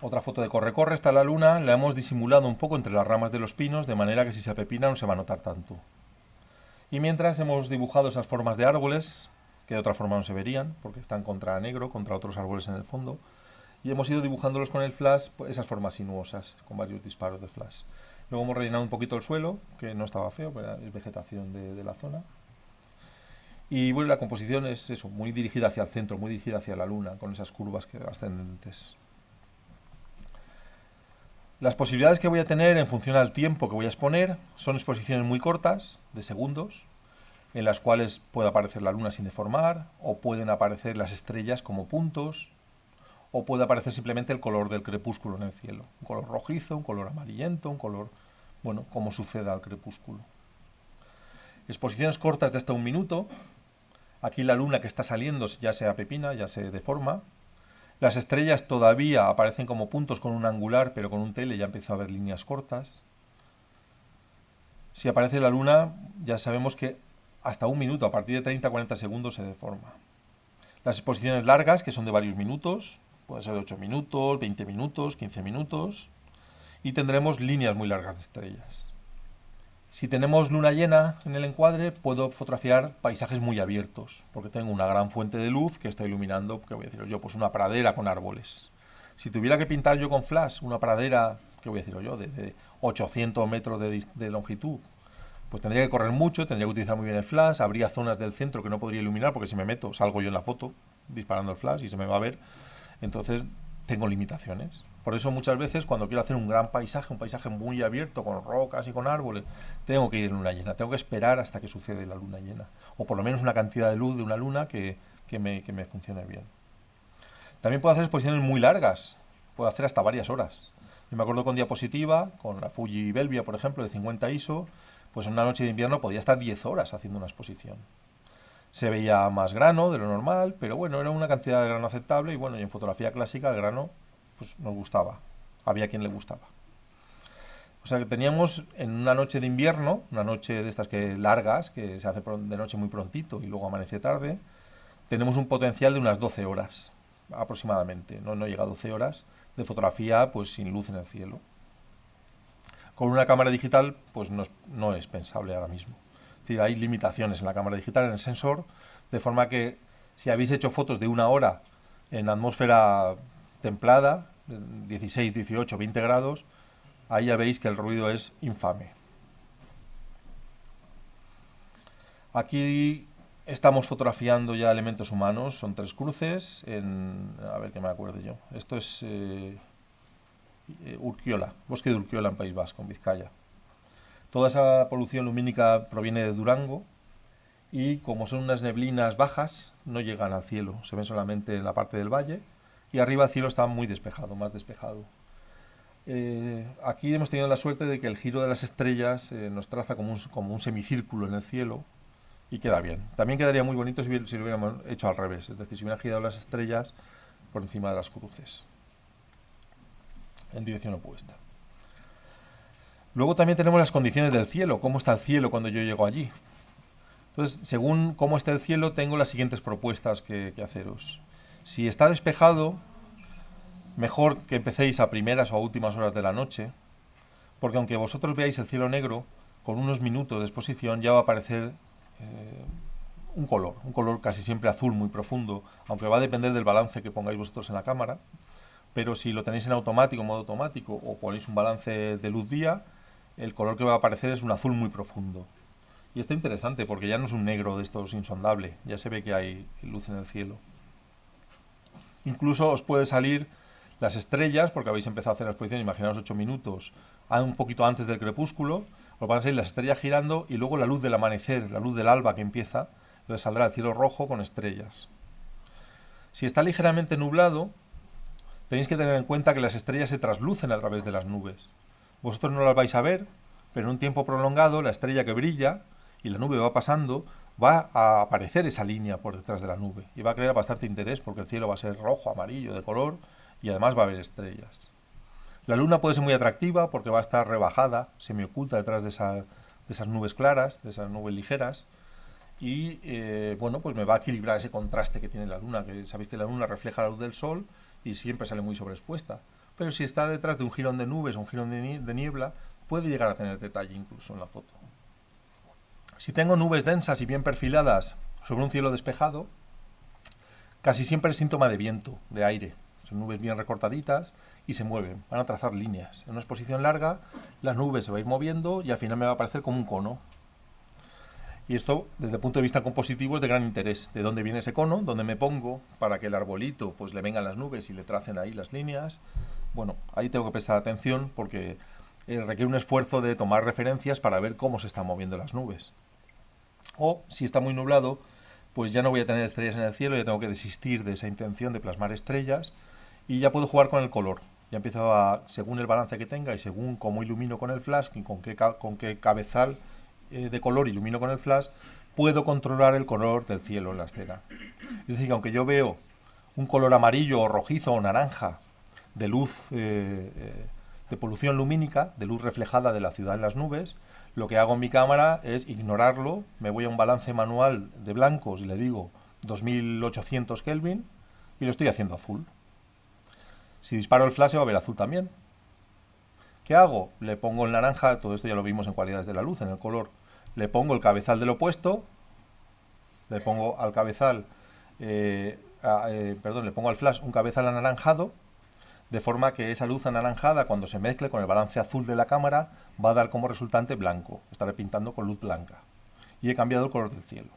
Otra foto de corre-corre está la luna, la hemos disimulado un poco entre las ramas de los pinos, de manera que si se apepina no se va a notar tanto. Y mientras hemos dibujado esas formas de árboles, que de otra forma no se verían, porque están contra negro, contra otros árboles en el fondo, y hemos ido dibujándolos con el flash pues esas formas sinuosas, con varios disparos de flash. Luego hemos rellenado un poquito el suelo, que no estaba feo, pero es vegetación de, la zona. Y bueno, la composición es eso, muy dirigida hacia el centro, muy dirigida hacia la luna, con esas curvas que, ascendentes. Las posibilidades que voy a tener en función al tiempo que voy a exponer son exposiciones muy cortas, de segundos, en las cuales puede aparecer la luna sin deformar, o pueden aparecer las estrellas como puntos, o puede aparecer simplemente el color del crepúsculo en el cielo, un color rojizo, un color amarillento, un color, bueno, como suceda al crepúsculo. Exposiciones cortas de hasta un minuto, aquí la luna que está saliendo ya sea pepina, ya se deforma, las estrellas todavía aparecen como puntos con un angular, pero con un tele ya empezó a ver líneas cortas. Si aparece la luna, ya sabemos que hasta un minuto, a partir de 30-40 segundos se deforma. Las exposiciones largas, que son de varios minutos, pueden ser de 8 minutos, 20 minutos, 15 minutos, y tendremos líneas muy largas de estrellas. Si tenemos luna llena en el encuadre, puedo fotografiar paisajes muy abiertos, porque tengo una gran fuente de luz que está iluminando, que voy a decir yo, pues una pradera con árboles. Si tuviera que pintar yo con flash una pradera, que voy a decir yo, de, 800 metros de, de longitud, pues tendría que correr mucho, tendría que utilizar muy bien el flash, habría zonas del centro que no podría iluminar porque si me meto salgo yo en la foto disparando el flash y se me va a ver. Entonces tengo limitaciones. Por eso muchas veces cuando quiero hacer un gran paisaje, un paisaje muy abierto, con rocas y con árboles, tengo que ir en luna llena, tengo que esperar hasta que sucede la luna llena, o por lo menos una cantidad de luz de una luna que, me, que me funcione bien. También puedo hacer exposiciones muy largas, puedo hacer hasta varias horas. Yo me acuerdo con diapositiva, con la Fuji Belvia, por ejemplo, de 50 ISO, pues en una noche de invierno podía estar 10 horas haciendo una exposición. Se veía más grano de lo normal, pero bueno, era una cantidad de grano aceptable y bueno, y en fotografía clásica el grano pues nos gustaba. Había quien le gustaba. O sea que teníamos en una noche de invierno, una noche de estas que largas, que se hace de noche muy prontito y luego amanece tarde, tenemos un potencial de unas 12 horas aproximadamente, no, no llega a 12 horas, de fotografía pues sin luz en el cielo. Con una cámara digital pues no es, pensable ahora mismo. hay limitaciones en la cámara digital, en el sensor, de forma que si habéis hecho fotos de una hora en atmósfera templada, 16, 18, 20 grados, ahí ya veis que el ruido es infame. Aquí estamos fotografiando ya elementos humanos, son tres cruces, en, a ver qué me acuerdo yo, esto es eh, eh, Urquiola, bosque de Urquiola en País Vasco, en Vizcaya. Toda esa polución lumínica proviene de Durango y como son unas neblinas bajas, no llegan al cielo, se ven solamente en la parte del valle y arriba el cielo está muy despejado, más despejado. Eh, aquí hemos tenido la suerte de que el giro de las estrellas eh, nos traza como un, semicírculo en el cielo y queda bien. También quedaría muy bonito si, lo hubiéramos hecho al revés, es decir, si hubieran girado las estrellas por encima de las cruces, en dirección opuesta. Luego también tenemos las condiciones del cielo, cómo está el cielo cuando yo llego allí. Entonces, según cómo está el cielo, tengo las siguientes propuestas que, que haceros. Si está despejado, mejor que empecéis a primeras o a últimas horas de la noche, porque aunque vosotros veáis el cielo negro, con unos minutos de exposición ya va a aparecer eh, un color, un color casi siempre azul muy profundo, aunque va a depender del balance que pongáis vosotros en la cámara, pero si lo tenéis en automático, modo automático, o ponéis un balance de luz día, el color que va a aparecer es un azul muy profundo. Y está interesante porque ya no es un negro de estos insondables, ya se ve que hay luz en el cielo. Incluso os puede salir las estrellas, porque habéis empezado a hacer la exposición, imaginaos ocho minutos, un poquito antes del crepúsculo, os van a salir las estrellas girando y luego la luz del amanecer, la luz del alba que empieza, entonces saldrá el cielo rojo con estrellas. Si está ligeramente nublado, tenéis que tener en cuenta que las estrellas se traslucen a través de las nubes. Vosotros no las vais a ver, pero en un tiempo prolongado la estrella que brilla y la nube va pasando, va a aparecer esa línea por detrás de la nube y va a crear bastante interés porque el cielo va a ser rojo, amarillo, de color y además va a haber estrellas. La luna puede ser muy atractiva porque va a estar rebajada, semioculta detrás de, de esas nubes claras, de esas nubes ligeras y eh, bueno, pues me va a equilibrar ese contraste que tiene la luna, que sabéis que la luna refleja la luz del sol y siempre sale muy sobreexpuesta. Pero si está detrás de un jirón de nubes, un jirón de niebla, puede llegar a tener detalle incluso en la foto. Si tengo nubes densas y bien perfiladas sobre un cielo despejado, casi siempre es síntoma de viento, de aire. Son nubes bien recortaditas y se mueven, van a trazar líneas. En una exposición larga, las nubes se van a ir moviendo y al final me va a aparecer como un cono. Y esto, desde el punto de vista compositivo, es de gran interés. ¿De dónde viene ese cono? ¿Dónde me pongo para que el arbolito pues, le vengan las nubes y le tracen ahí las líneas? Bueno, ahí tengo que prestar atención porque eh, requiere un esfuerzo de tomar referencias para ver cómo se están moviendo las nubes. O si está muy nublado, pues ya no voy a tener estrellas en el cielo, ya tengo que desistir de esa intención de plasmar estrellas y ya puedo jugar con el color. Ya empiezo a, según el balance que tenga y según cómo ilumino con el flash y con qué, con qué cabezal eh, de color ilumino con el flash, puedo controlar el color del cielo en la escena. Es decir, que aunque yo veo un color amarillo o rojizo o naranja de luz, eh, eh, de polución lumínica, de luz reflejada de la ciudad en las nubes, lo que hago en mi cámara es ignorarlo, me voy a un balance manual de blancos y le digo 2800 Kelvin y lo estoy haciendo azul. Si disparo el flash se va a ver azul también. ¿Qué hago? Le pongo el naranja, todo esto ya lo vimos en cualidades de la luz, en el color. Le pongo el cabezal del opuesto, le pongo al cabezal, eh, eh, perdón, le pongo al flash un cabezal anaranjado de forma que esa luz anaranjada cuando se mezcle con el balance azul de la cámara va a dar como resultante blanco. Estaré pintando con luz blanca. Y he cambiado el color del cielo.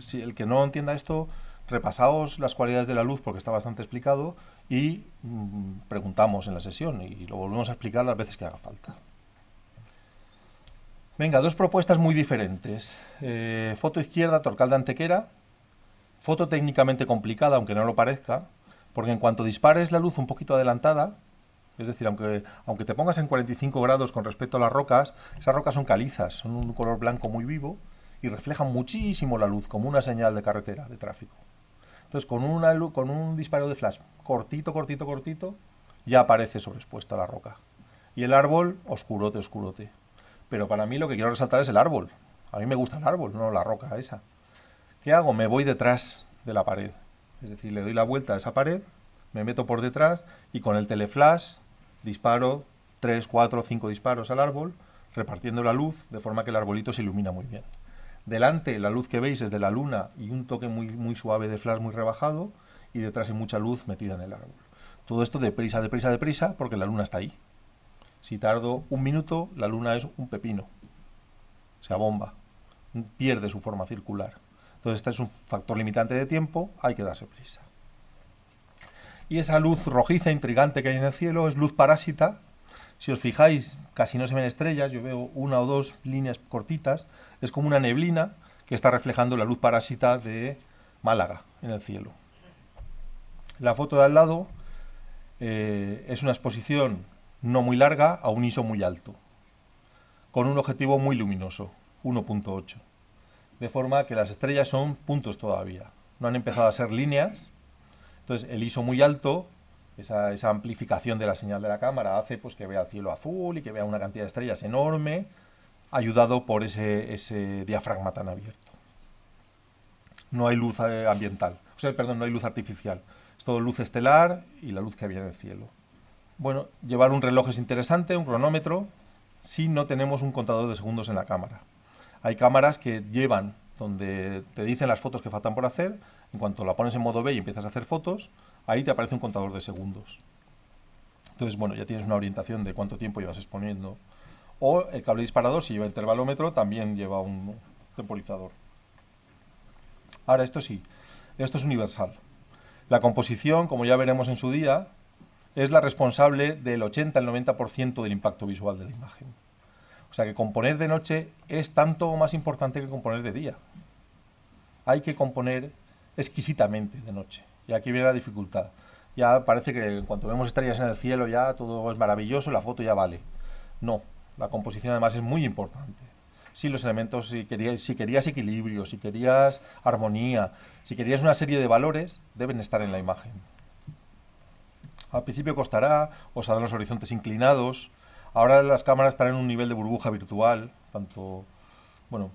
Si el que no entienda esto, repasaos las cualidades de la luz porque está bastante explicado y mm, preguntamos en la sesión y lo volvemos a explicar las veces que haga falta. Venga, dos propuestas muy diferentes. Eh, foto izquierda, Torcal de Antequera. Foto técnicamente complicada, aunque no lo parezca, porque en cuanto dispares la luz un poquito adelantada, es decir, aunque, aunque te pongas en 45 grados con respecto a las rocas, esas rocas son calizas, son un color blanco muy vivo y reflejan muchísimo la luz, como una señal de carretera, de tráfico. Entonces, con, una, con un disparo de flash cortito, cortito, cortito, ya aparece sobreexpuesta la roca. Y el árbol, oscurote, oscurote. Pero para mí lo que quiero resaltar es el árbol. A mí me gusta el árbol, no la roca esa. ¿Qué hago? Me voy detrás de la pared es decir, le doy la vuelta a esa pared, me meto por detrás y con el teleflash disparo 3, 4, 5 disparos al árbol, repartiendo la luz de forma que el arbolito se ilumina muy bien. Delante la luz que veis es de la luna y un toque muy, muy suave de flash muy rebajado y detrás hay mucha luz metida en el árbol. Todo esto deprisa, deprisa, deprisa porque la luna está ahí. Si tardo un minuto, la luna es un pepino. Se abomba. Pierde su forma circular. Entonces, este es un factor limitante de tiempo, hay que darse prisa. Y esa luz rojiza intrigante que hay en el cielo es luz parásita. Si os fijáis, casi no se ven estrellas, yo veo una o dos líneas cortitas. Es como una neblina que está reflejando la luz parásita de Málaga en el cielo. La foto de al lado eh, es una exposición no muy larga a un ISO muy alto, con un objetivo muy luminoso, 1.8 de forma que las estrellas son puntos todavía, no han empezado a ser líneas, entonces el ISO muy alto, esa, esa amplificación de la señal de la cámara hace pues, que vea el cielo azul y que vea una cantidad de estrellas enorme, ayudado por ese, ese diafragma tan abierto. No hay luz eh, ambiental, o sea, perdón, no hay luz artificial, es todo luz estelar y la luz que había en el cielo. Bueno, llevar un reloj es interesante, un cronómetro, si no tenemos un contador de segundos en la cámara. Hay cámaras que llevan donde te dicen las fotos que faltan por hacer, en cuanto la pones en modo B y empiezas a hacer fotos, ahí te aparece un contador de segundos. Entonces, bueno, ya tienes una orientación de cuánto tiempo llevas exponiendo. O el cable disparador, si lleva intervalómetro, también lleva un temporizador. Ahora, esto sí, esto es universal. La composición, como ya veremos en su día, es la responsable del 80 al 90% del impacto visual de la imagen. O sea que componer de noche es tanto más importante que componer de día. Hay que componer exquisitamente de noche. Y aquí viene la dificultad. Ya parece que en cuanto vemos estrellas en el cielo ya todo es maravilloso, la foto ya vale. No, la composición además es muy importante. Si los elementos, si querías, si querías equilibrio, si querías armonía, si querías una serie de valores, deben estar en la imagen. Al principio costará, os harán los horizontes inclinados, Ahora las cámaras están en un nivel de burbuja virtual, tanto, bueno,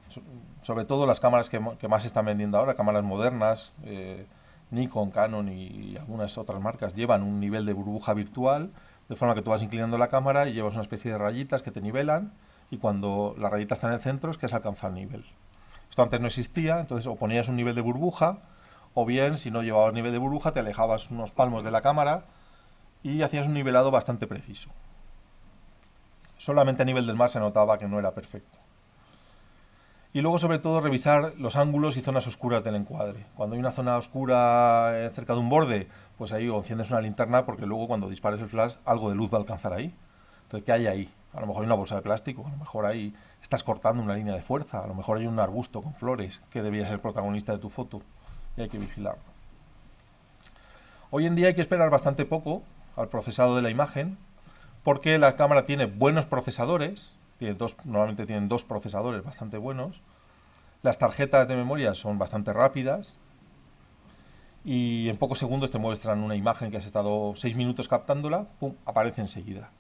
sobre todo las cámaras que, más se están vendiendo ahora, cámaras modernas, eh, Nikon, Canon y, algunas otras marcas llevan un nivel de burbuja virtual, de forma que tú vas inclinando la cámara y llevas una especie de rayitas que te nivelan y cuando la rayita está en el centro es que has alcanzado el nivel. Esto antes no existía, entonces o ponías un nivel de burbuja o bien si no llevabas nivel de burbuja te alejabas unos palmos de la cámara y hacías un nivelado bastante preciso. Solamente a nivel del mar se notaba que no era perfecto. Y luego, sobre todo, revisar los ángulos y zonas oscuras del encuadre. Cuando hay una zona oscura eh, cerca de un borde, pues ahí enciendes una linterna porque luego cuando dispares el flash algo de luz va a alcanzar ahí. Entonces, ¿qué hay ahí? A lo mejor hay una bolsa de plástico, a lo mejor ahí estás cortando una línea de fuerza, a lo mejor hay un arbusto con flores que debía ser protagonista de tu foto y hay que vigilarlo. Hoy en día hay que esperar bastante poco al procesado de la imagen porque la cámara tiene buenos procesadores, normalmente tienen dos procesadores bastante buenos, las tarjetas de memoria son bastante rápidas y en pocos segundos te muestran una imagen que has estado seis minutos captándola, pum, aparece enseguida.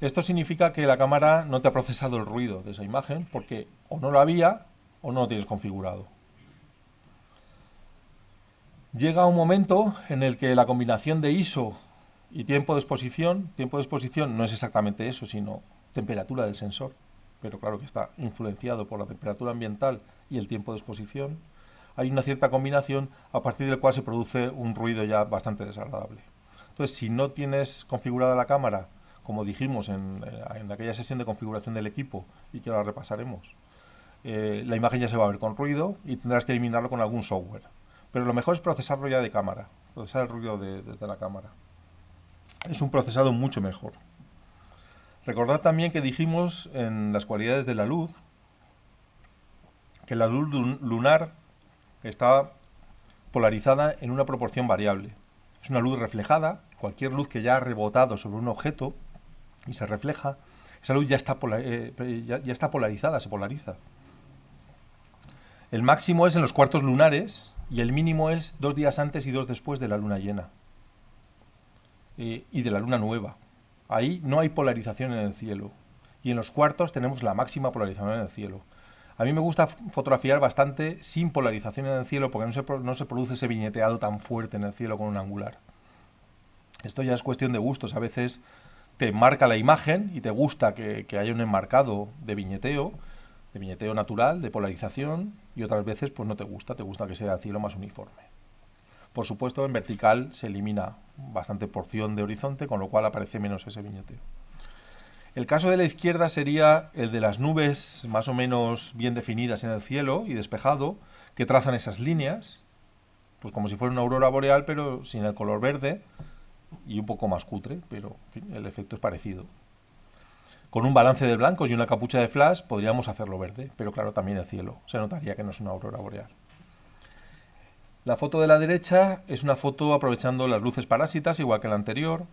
Esto significa que la cámara no te ha procesado el ruido de esa imagen porque o no lo había o no lo tienes configurado. Llega un momento en el que la combinación de ISO y tiempo de exposición, tiempo de exposición no es exactamente eso, sino temperatura del sensor, pero claro que está influenciado por la temperatura ambiental y el tiempo de exposición. Hay una cierta combinación a partir del cual se produce un ruido ya bastante desagradable. Entonces, si no tienes configurada la cámara, como dijimos en, eh, aquella sesión de configuración del equipo y que ahora repasaremos, eh, la imagen ya se va a ver con ruido y tendrás que eliminarlo con algún software. Pero lo mejor es procesarlo ya de cámara, procesar el ruido desde la cámara es un procesado mucho mejor. Recordad también que dijimos en las cualidades de la luz que la luz lunar está polarizada en una proporción variable. Es una luz reflejada, cualquier luz que ya ha rebotado sobre un objeto y se refleja, esa luz ya está, eh, está polarizada, se polariza. El máximo es en los cuartos lunares y el mínimo es dos días antes y dos después de la luna llena. Eh, y de la luna nueva. Ahí no hay polarización en el cielo. Y en los cuartos tenemos la máxima polarización en el cielo. A mí me gusta fotografiar bastante sin polarización en el cielo porque no se, no se, produce ese viñeteado tan fuerte en el cielo con un angular. Esto ya es cuestión de gustos. A veces te marca la imagen y te gusta que, que haya un enmarcado de viñeteo, de viñeteo natural, de polarización, y otras veces pues no te gusta, te gusta que sea el cielo más uniforme. Por supuesto, en vertical se elimina bastante porción de horizonte, con lo cual aparece menos ese viñete. El caso de la izquierda sería el de las nubes más o menos bien definidas en el cielo y despejado, que trazan esas líneas, pues como si fuera una aurora boreal, pero sin el color verde y un poco más cutre, pero el efecto es parecido. Con un balance de blancos y una capucha de flash podríamos hacerlo verde, pero claro, también el cielo. Se notaría que no es una aurora boreal. La foto de la derecha es una foto aprovechando las luces parásitas, igual que la anterior,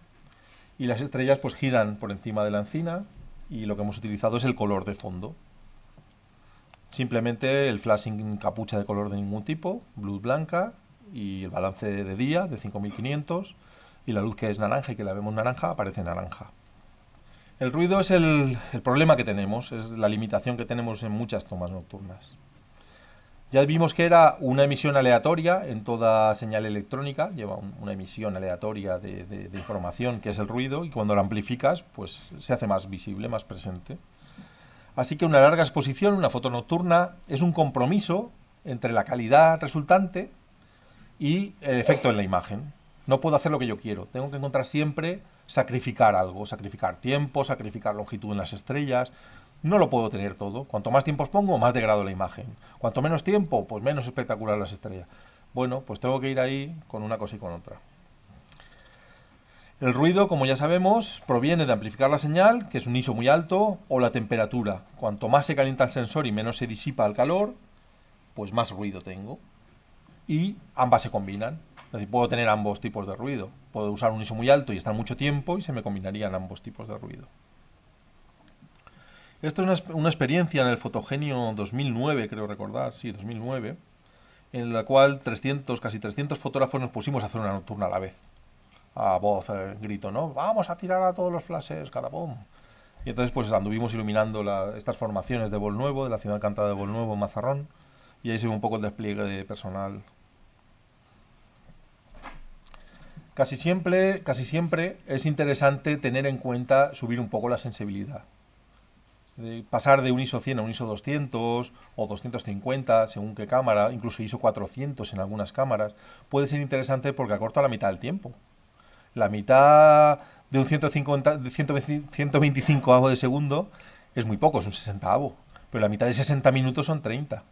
y las estrellas pues giran por encima de la encina y lo que hemos utilizado es el color de fondo. Simplemente el flashing capucha de color de ningún tipo, luz blanca y el balance de día de 5500 y la luz que es naranja y que la vemos naranja aparece naranja. El ruido es el, el problema que tenemos, es la limitación que tenemos en muchas tomas nocturnas. Ya vimos que era una emisión aleatoria en toda señal electrónica, lleva una emisión aleatoria de, de, información que es el ruido y cuando la amplificas pues se hace más visible, más presente. Así que una larga exposición, una foto nocturna, es un compromiso entre la calidad resultante y el efecto en la imagen. No puedo hacer lo que yo quiero, tengo que encontrar siempre sacrificar algo, sacrificar tiempo, sacrificar longitud en las estrellas, no lo puedo tener todo. Cuanto más tiempo pongo, más degrado la imagen. Cuanto menos tiempo, pues menos espectacular las estrellas. Bueno, pues tengo que ir ahí con una cosa y con otra. El ruido, como ya sabemos, proviene de amplificar la señal, que es un ISO muy alto, o la temperatura. Cuanto más se calienta el sensor y menos se disipa el calor, pues más ruido tengo. Y ambas se combinan. Es decir, puedo tener ambos tipos de ruido. Puedo usar un ISO muy alto y estar mucho tiempo y se me combinarían ambos tipos de ruido. Esto es una, experiencia en el Fotogenio 2009, creo recordar, sí, 2009, en la cual casi 300 fotógrafos nos pusimos a hacer una nocturna a la vez. A voz, eh, grito, ¿no? Vamos a tirar a todos los flashes, cada pum. Y entonces pues anduvimos iluminando estas formaciones de Bolnuevo, de la ciudad encantada de Volnuevo, Mazarrón, y ahí se ve un poco el despliegue de personal. Casi siempre, casi siempre es interesante tener en cuenta subir un poco la sensibilidad pasar de un ISO 100 a un ISO 200 o 250, según qué cámara, incluso ISO 400 en algunas cámaras, puede ser interesante porque acorta la mitad del tiempo. La mitad de un 125 avo de segundo es muy poco, es un 60 avo, pero la mitad de 60 minutos son 30.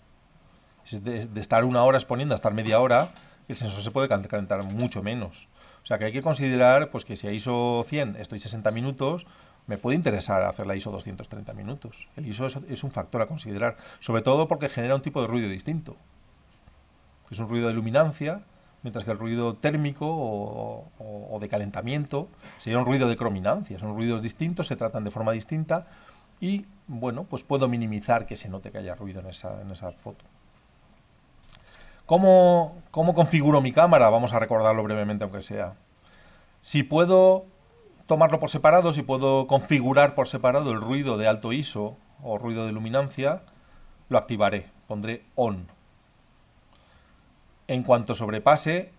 De, estar una hora exponiendo a estar media hora, el sensor se puede calentar mucho menos. O sea que hay que considerar pues, que si a ISO 100 estoy 60 minutos, me puede interesar hacer la ISO 230 minutos. El ISO es, un factor a considerar, sobre todo porque genera un tipo de ruido distinto. Es un ruido de luminancia, mientras que el ruido térmico o, de calentamiento sería un ruido de crominancia. Son ruidos distintos, se tratan de forma distinta y, bueno, pues puedo minimizar que se note que haya ruido en esa, foto. ¿Cómo, ¿Cómo configuro mi cámara? Vamos a recordarlo brevemente, aunque sea. Si puedo tomarlo por separado, si puedo configurar por separado el ruido de alto ISO o ruido de luminancia, lo activaré, pondré ON. En cuanto sobrepase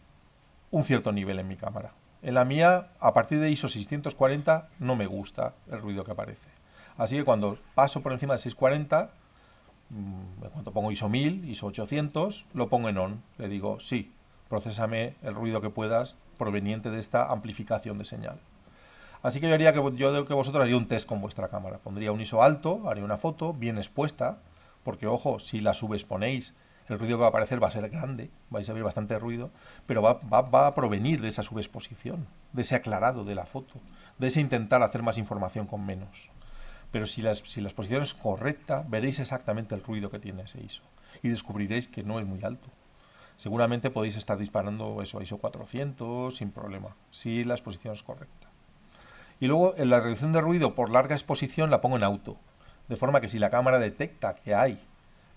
un cierto nivel en mi cámara. En la mía, a partir de ISO 640, no me gusta el ruido que aparece. Así que cuando paso por encima de 640, mm, en cuanto pongo ISO 1000, ISO 800, lo pongo en ON. Le digo, sí, procesame el ruido que puedas proveniente de esta amplificación de señal. Así que yo haría que yo que vosotros haría un test con vuestra cámara. Pondría un ISO alto, haría una foto bien expuesta, porque ojo, si la subexponéis, el ruido que va a aparecer va a ser grande, vais a ver bastante ruido, pero va, a provenir de esa subexposición, de ese aclarado de la foto, de ese intentar hacer más información con menos. Pero si, si la exposición es correcta, veréis exactamente el ruido que tiene ese ISO y descubriréis que no es muy alto seguramente podéis estar disparando eso a ISO 400 sin problema, si la exposición es correcta. Y luego en la reducción de ruido por larga exposición la pongo en auto. De forma que si la cámara detecta que hay,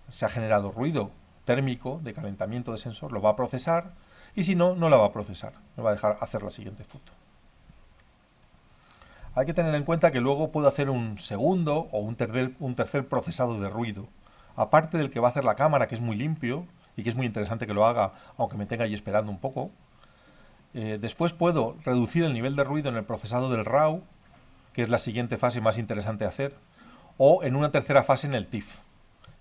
se ha generado ruido térmico de calentamiento de sensor, lo va a procesar y si no, no la va a procesar. Me va a dejar hacer la siguiente foto. Hay que tener en cuenta que luego puedo hacer un segundo o un tercer, un tercer procesado de ruido. Aparte del que va a hacer la cámara, que es muy limpio y que es muy interesante que lo haga, aunque me tenga ahí esperando un poco, eh, después puedo reducir el nivel de ruido en el procesado del RAW, que es la siguiente fase más interesante de hacer, o en una tercera fase en el TIFF.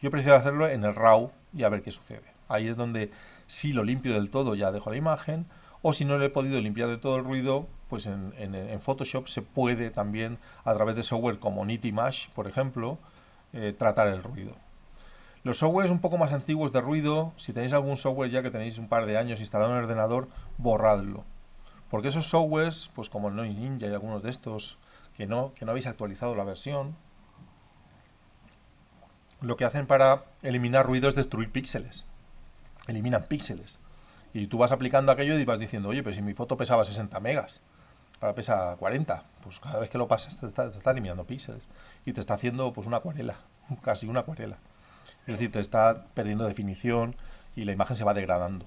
Yo prefiero hacerlo en el RAW y a ver qué sucede. Ahí es donde si lo limpio del todo ya dejo la imagen, o si no lo he podido limpiar de todo el ruido, pues en, Photoshop se puede también, a través de software como Nitimash, por ejemplo, eh, tratar el ruido. Los softwares un poco más antiguos de ruido, si tenéis algún software ya que tenéis un par de años instalado en el ordenador, borradlo. Porque esos softwares, pues como el Noise Ninja y algunos de estos que no, que no habéis actualizado la versión, lo que hacen para eliminar ruido es destruir píxeles. Eliminan píxeles. Y tú vas aplicando aquello y vas diciendo, oye, pero si mi foto pesaba 60 megas, ahora pesa 40, pues cada vez que lo pasas te está, te está eliminando píxeles. Y te está haciendo pues una acuarela, casi una acuarela. Es decir, te está perdiendo definición y la imagen se va degradando.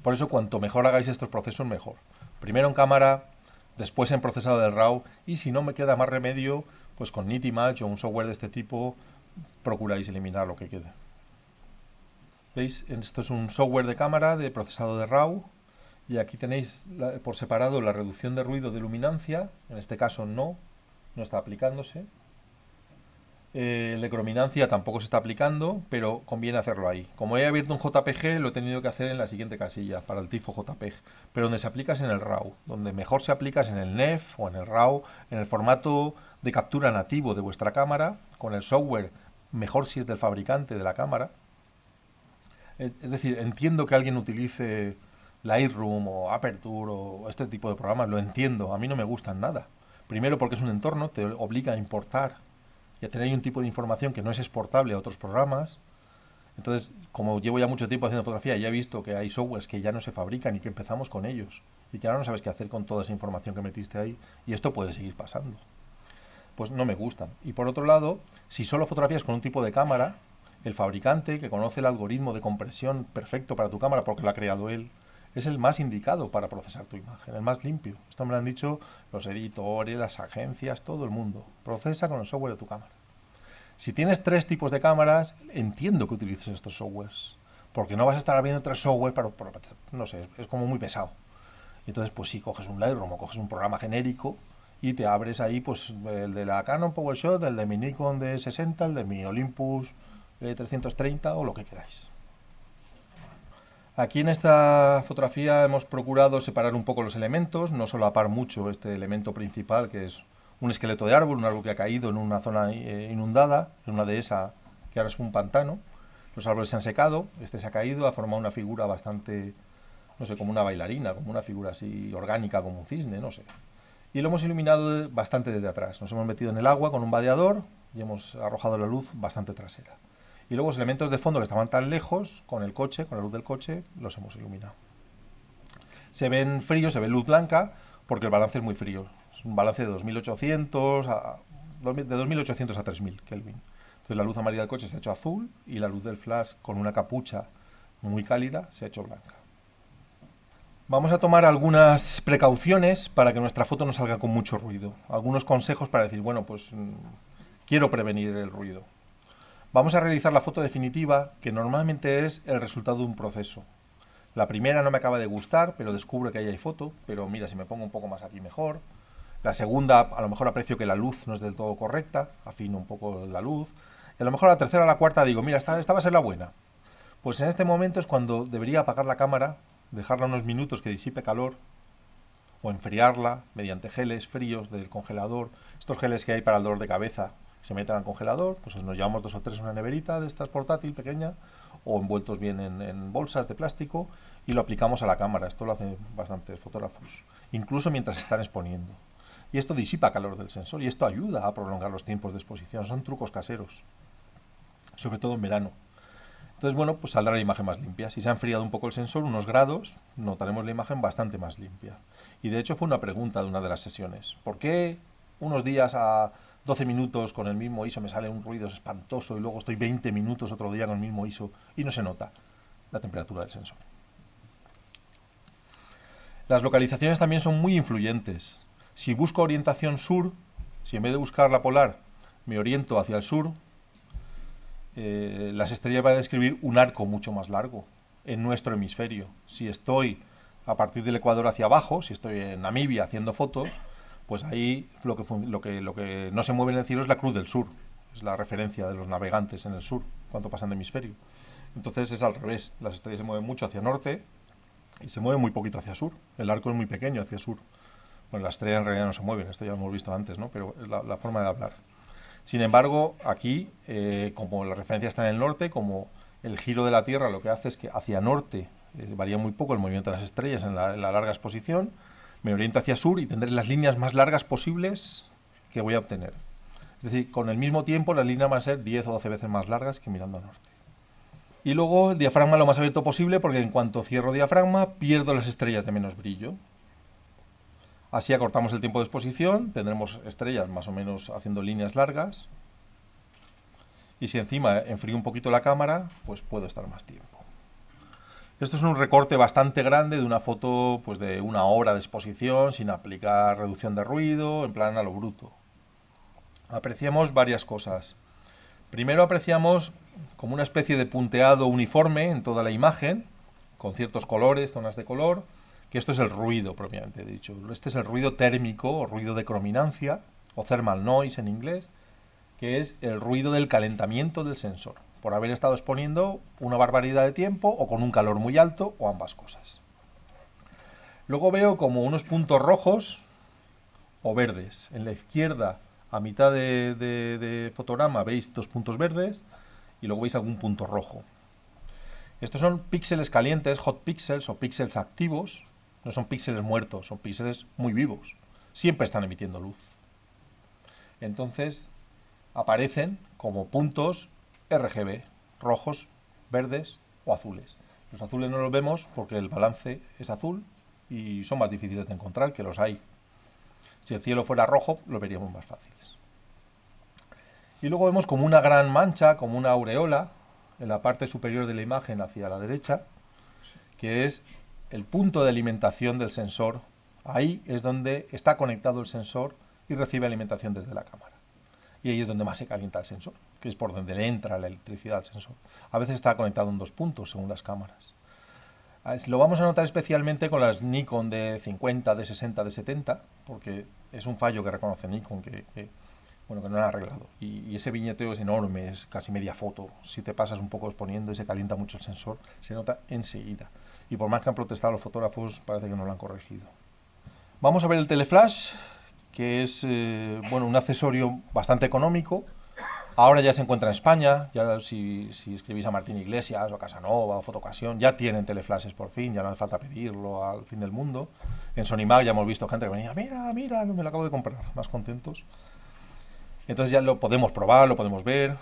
Por eso, cuanto mejor hagáis estos procesos, mejor. Primero en cámara, después en procesado del RAW, y si no me queda más remedio, pues con NITIMATCH o un software de este tipo, procuráis eliminar lo que quede. ¿Veis? Esto es un software de cámara de procesado de RAW, y aquí tenéis por separado la reducción de ruido de luminancia, en este caso no, no está aplicándose eh, el crominancia tampoco se está aplicando, pero conviene hacerlo ahí. Como he abierto un JPG, lo he tenido que hacer en la siguiente casilla, para el tifo JPG. Pero donde se aplica es en el RAW, donde mejor se aplica es en el NEF o en el RAW, en el formato de captura nativo de vuestra cámara, con el software, mejor si es del fabricante de la cámara. Eh, es decir, entiendo que alguien utilice Lightroom o Aperture o este tipo de programas, lo entiendo, a mí no me gustan nada. Primero porque es un entorno, te obliga a importar y a tener un tipo de información que no es exportable a otros programas. Entonces, como llevo ya mucho tiempo haciendo fotografía, ya he visto que hay softwares que ya no se fabrican y que empezamos con ellos y que ahora no sabes qué hacer con toda esa información que metiste ahí y esto puede seguir pasando. Pues no me gustan. Y por otro lado, si solo fotografías con un tipo de cámara, el fabricante que conoce el algoritmo de compresión perfecto para tu cámara porque lo ha creado él, es el más indicado para procesar tu imagen, el más limpio. Esto me lo han dicho los editores, las agencias, todo el mundo. Procesa con el software de tu cámara. Si tienes tres tipos de cámaras, entiendo que utilices estos softwares, porque no vas a estar abriendo tres softwares para, no sé, es como muy pesado. Entonces, pues si coges un Lightroom o coges un programa genérico, y te abres ahí pues el de la Canon PowerShot, el de mi Nikon D60, el de mi Olympus 330 eh, o lo que queráis. Aquí en esta fotografía hemos procurado separar un poco los elementos, no solo par mucho este elemento principal que es un esqueleto de árbol, un árbol que ha caído en una zona eh, inundada, en una dehesa que ahora es un pantano. Los árboles se han secado, este se ha caído, ha formado una figura bastante, no sé, como una bailarina, como una figura así orgánica, como un cisne, no sé. Y lo hemos iluminado bastante desde atrás. Nos hemos metido en el agua con un vadeador y hemos arrojado la luz bastante trasera. Y luego los elementos de fondo que estaban tan lejos, con el coche, con la luz del coche, los hemos iluminado. Se ven fríos, se ve luz blanca, porque el balance es muy frío. Es un balance de 2800 a, de 2800 a 3000 Kelvin. Entonces la luz amarilla del coche se ha hecho azul y la luz del flash con una capucha muy cálida se ha hecho blanca. Vamos a tomar algunas precauciones para que nuestra foto no salga con mucho ruido. Algunos consejos para decir, bueno, pues mm, quiero prevenir el ruido. Vamos a realizar la foto definitiva, que normalmente es el resultado de un proceso. La primera no me acaba de gustar, pero descubro que ahí hay foto, pero mira, si me pongo un poco más aquí mejor. La segunda, a lo mejor aprecio que la luz no es del todo correcta, afino un poco la luz. Y a lo mejor la tercera o la cuarta digo, mira, esta, esta va a ser la buena. Pues en este momento es cuando debería apagar la cámara, dejarla unos minutos que disipe calor, o enfriarla mediante geles fríos del congelador, estos geles que hay para el dolor de cabeza, se meten al congelador, pues nos llevamos dos o tres en una neverita de estas portátil pequeña o envueltos bien en, bolsas de plástico y lo aplicamos a la cámara. Esto lo hacen bastantes fotógrafos, incluso mientras están exponiendo. Y esto disipa calor del sensor y esto ayuda a prolongar los tiempos de exposición. Son trucos caseros, sobre todo en verano. Entonces, bueno, pues saldrá la imagen más limpia. Si se ha enfriado un poco el sensor, unos grados, notaremos la imagen bastante más limpia. Y de hecho fue una pregunta de una de las sesiones. ¿Por qué unos días a 12 minutos con el mismo ISO, me sale un ruido espantoso y luego estoy 20 minutos otro día con el mismo ISO y no se nota la temperatura del sensor. Las localizaciones también son muy influyentes. Si busco orientación sur, si en vez de buscar la polar me oriento hacia el sur, eh, las estrellas van a describir un arco mucho más largo en nuestro hemisferio. Si estoy a partir del Ecuador hacia abajo, si estoy en Namibia haciendo fotos, pues ahí lo que, no se mueve en el cielo es la cruz del sur, es la referencia de los navegantes en el sur, cuando pasan de hemisferio. Entonces es al revés, las estrellas se mueven mucho hacia norte y se mueven muy poquito hacia sur. El arco es muy pequeño hacia sur. Bueno, las estrellas en realidad no se mueven, esto ya lo hemos visto antes, Pero es la, forma de hablar. Sin embargo, aquí, eh, como la referencia está en el norte, como el giro de la Tierra lo que hace es que hacia norte eh, varía muy poco el movimiento de las estrellas en la larga exposición, me oriento hacia sur y tendré las líneas más largas posibles que voy a obtener. Es decir, con el mismo tiempo la línea va a ser 10 o 12 veces más largas que mirando al norte. Y luego el diafragma lo más abierto posible porque en cuanto cierro diafragma pierdo las estrellas de menos brillo. Así acortamos el tiempo de exposición, tendremos estrellas más o menos haciendo líneas largas. Y si encima enfrío un poquito la cámara, pues puedo estar más tiempo. Esto es un recorte bastante grande de una foto pues, de una hora de exposición sin aplicar reducción de ruido, en plan a lo bruto. Apreciamos varias cosas. Primero apreciamos como una especie de punteado uniforme en toda la imagen, con ciertos colores, zonas de color, que esto es el ruido propiamente dicho. Este es el ruido térmico o ruido de crominancia, o thermal noise en inglés, que es el ruido del calentamiento del sensor por haber estado exponiendo una barbaridad de tiempo o con un calor muy alto o ambas cosas. Luego veo como unos puntos rojos o verdes. En la izquierda, a mitad de, fotograma, veis dos puntos verdes y luego veis algún punto rojo. Estos son píxeles calientes, hot pixels o píxeles activos. No son píxeles muertos, son píxeles muy vivos. Siempre están emitiendo luz. Entonces aparecen como puntos RGB, rojos, verdes o azules. Los azules no los vemos porque el balance es azul y son más difíciles de encontrar, que los hay. Si el cielo fuera rojo, lo veríamos más fáciles. Y luego vemos como una gran mancha, como una aureola, en la parte superior de la imagen hacia la derecha, que es el punto de alimentación del sensor. Ahí es donde está conectado el sensor y recibe alimentación desde la cámara y ahí es donde más se calienta el sensor, que es por donde le entra la electricidad al sensor. A veces está conectado en dos puntos según las cámaras. Ah, lo vamos a notar especialmente con las Nikon de 50, de 60, de 70, porque es un fallo que reconoce Nikon, que, que bueno, que no han arreglado. y, ese viñeteo es enorme, es casi media foto. Si te pasas un poco exponiendo y se calienta mucho el sensor, se nota enseguida. Y por más que han protestado los fotógrafos, parece que no lo han corregido. Vamos a ver el teleflash que es eh, bueno, un accesorio bastante económico. Ahora ya se encuentra en España, ya si, si escribís a Martín Iglesias o Casanova o Fotocasión, ya tienen teleflashes por fin, ya no hace falta pedirlo al fin del mundo. En Sony Mag ya hemos visto gente que venía, ah, mira, mira, me lo acabo de comprar, más contentos. Entonces ya lo podemos probar, lo podemos ver.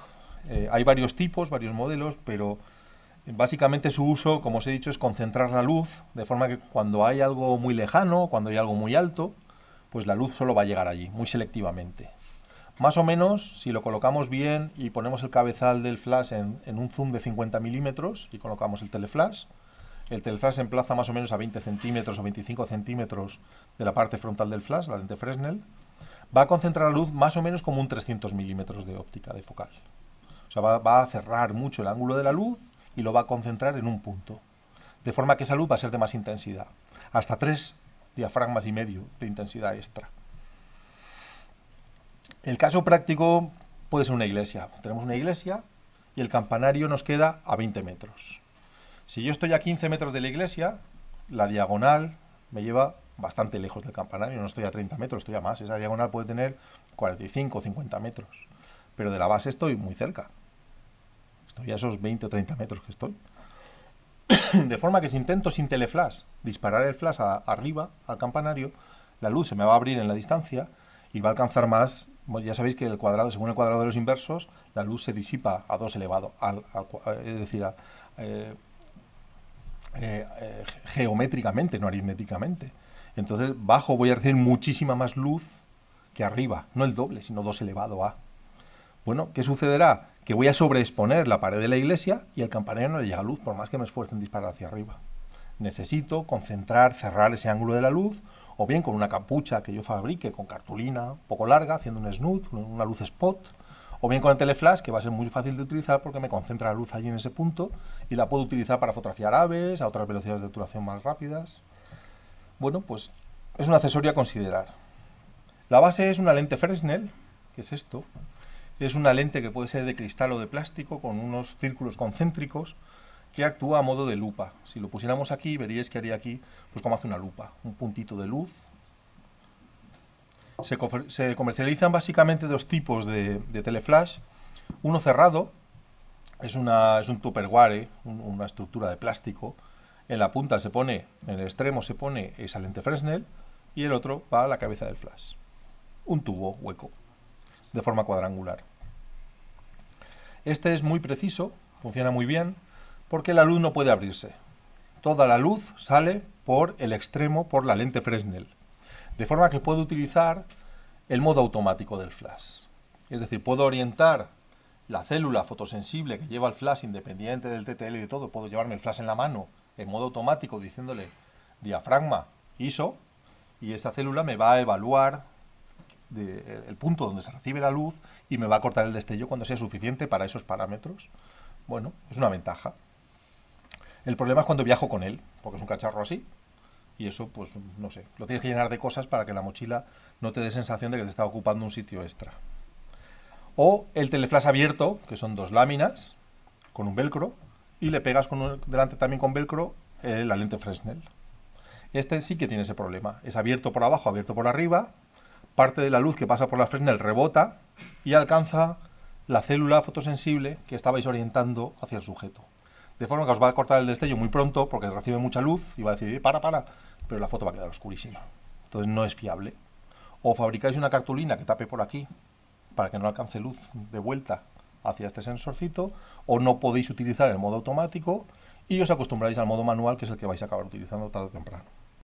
Eh, hay varios tipos, varios modelos, pero básicamente su uso, como os he dicho, es concentrar la luz, de forma que cuando hay algo muy lejano, cuando hay algo muy alto, pues la luz solo va a llegar allí, muy selectivamente. Más o menos, si lo colocamos bien y ponemos el cabezal del flash en, un zoom de 50 milímetros y colocamos el teleflash, el teleflash se emplaza más o menos a 20 centímetros o 25 centímetros de la parte frontal del flash, la lente Fresnel, va a concentrar la luz más o menos como un 300 milímetros de óptica de focal. O sea, va, va, a cerrar mucho el ángulo de la luz y lo va a concentrar en un punto. De forma que esa luz va a ser de más intensidad. Hasta 3 diafragmas y medio de intensidad extra. El caso práctico puede ser una iglesia. Tenemos una iglesia y el campanario nos queda a 20 metros. Si yo estoy a 15 metros de la iglesia, la diagonal me lleva bastante lejos del campanario, no estoy a 30 metros, estoy a más. Esa diagonal puede tener 45 o 50 metros, pero de la base estoy muy cerca. Estoy a esos 20 o 30 metros que estoy. de forma que si intento sin teleflash disparar el flash arriba, al campanario, la luz se me va a abrir en la distancia y va a alcanzar más. ya sabéis que el cuadrado, según el cuadrado de los inversos, la luz se disipa a 2 elevado, eh, es decir, eh, eh, geométricamente, no aritméticamente. Entonces, bajo voy a recibir muchísima más luz que arriba, no el doble, sino 2 elevado a. Bueno, ¿qué sucederá? que voy a sobreexponer la pared de la iglesia y el campanario no le llega luz, por más que me esfuerce en disparar hacia arriba. Necesito concentrar, cerrar ese ángulo de la luz, o bien con una capucha que yo fabrique con cartulina, poco larga, haciendo un snoot, una luz spot, o bien con el teleflash, que va a ser muy fácil de utilizar porque me concentra la luz allí en ese punto y la puedo utilizar para fotografiar aves a otras velocidades de obturación más rápidas. Bueno, pues es un accesorio a considerar. La base es una lente Fresnel, que es esto, es una lente que puede ser de cristal o de plástico con unos círculos concéntricos que actúa a modo de lupa. Si lo pusiéramos aquí, veríais que haría aquí, pues como hace una lupa, un puntito de luz. Se, comercializan básicamente dos tipos de, teleflash. Uno cerrado, es, un tupperware, una estructura de plástico. En la punta se pone, en el extremo se pone esa lente Fresnel y el otro va a la cabeza del flash. Un tubo hueco de forma cuadrangular. Este es muy preciso, funciona muy bien, porque la luz no puede abrirse. Toda la luz sale por el extremo, por la lente Fresnel, de forma que puedo utilizar el modo automático del flash. Es decir, puedo orientar la célula fotosensible que lleva el flash independiente del TTL y de todo, puedo llevarme el flash en la mano en modo automático diciéndole diafragma ISO y esa célula me va a evaluar el punto donde se recibe la luz y me va a cortar el destello cuando sea suficiente para esos parámetros. Bueno, es una ventaja. El problema es cuando viajo con él, porque es un cacharro así. Y eso, pues, no sé, lo tienes que llenar de cosas para que la mochila no te dé sensación de que te está ocupando un sitio extra. O el teleflash abierto, que son dos láminas, con un velcro, y le pegas con delante también con velcro la lente Fresnel. Este sí que tiene ese problema. Es abierto por abajo, abierto por arriba, parte de la luz que pasa por la Fresnel rebota y alcanza la célula fotosensible que estabais orientando hacia el sujeto. De forma que os va a cortar el destello muy pronto porque recibe mucha luz y va a decir, eh, para, para, pero la foto va a quedar oscurísima. Entonces no es fiable. O fabricáis una cartulina que tape por aquí para que no alcance luz de vuelta hacia este sensorcito, o no podéis utilizar el modo automático y os acostumbráis al modo manual que es el que vais a acabar utilizando tarde o temprano.